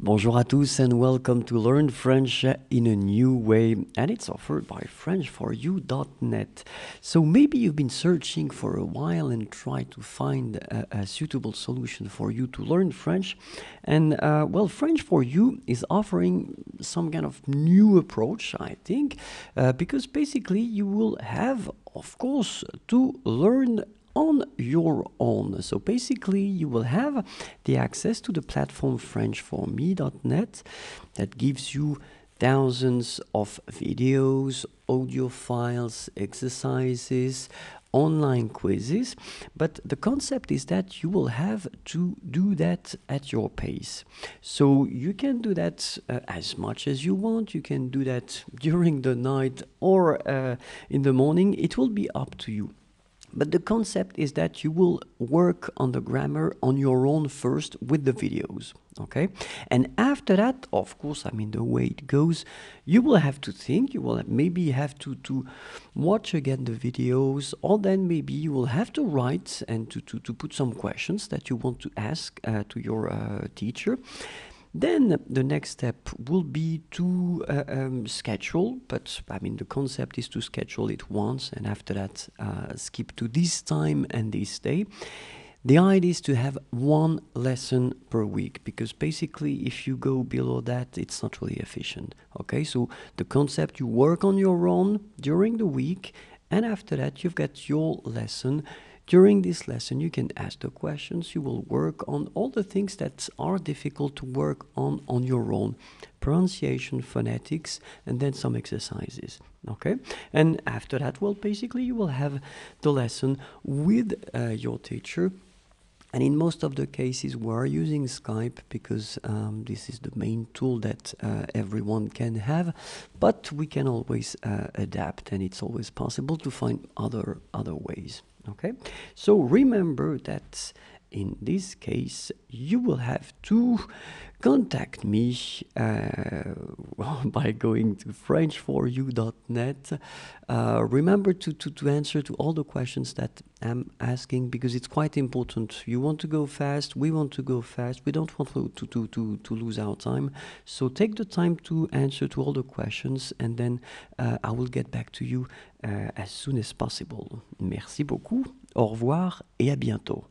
Bonjour à tous and welcome to Learn French in a New Way, and it's offered by FrenchForYou.net. So maybe you've been searching for a while and try to find a, a, suitable solution for you to learn French, and uh, well, French for You is offering some kind of new approach, I think, uh, because basically you will have, of course, to learn on your own. So basically, you will have the access to the platform frenchforme.net that gives you thousands of videos, audio files, exercises, online quizzes. But the concept is that you will have to do that at your pace. So you can do that uh, as much as you want. You can do that during the night or uh, in the morning. It will be up to you. But the concept is that you will work on the grammar on your own first with the videos, okay? And after that, of course, I mean, the way it goes, you will have to think, you will maybe have to, to watch again the videos, or then maybe you will have to write and to, to, to put some questions that you want to ask uh, to your uh, teacher. Then the next step will be to uh, um, schedule, but I mean the concept is to schedule it once and after that uh, skip to this time and this day. The idea is to have one lesson per week because basically, if you go below that, it's not really efficient. Okay, so the concept you work on your own during the week, and after that, you've got your lesson. During this lesson, you can ask the questions. You will work on all the things that are difficult to work on on your own pronunciation, phonetics, and then some exercises. Okay? And after that, well, basically, you will have the lesson with uh, your teacher. And in most of the cases, we're using Skype because um, this is the main tool that uh, everyone can have. But we can always uh, adapt, and it's always possible to find other other ways. Okay, so remember that in this case, you will have to contact me uh, by going to french4u.net. Uh, remember to, to, to answer to all the questions that I'm asking because it's quite important. You want to go fast, we want to go fast, we don't want to, to, to, to lose our time. So take the time to answer to all the questions and then uh, I will get back to you uh, as soon as possible. Merci beaucoup, au revoir et à bientôt.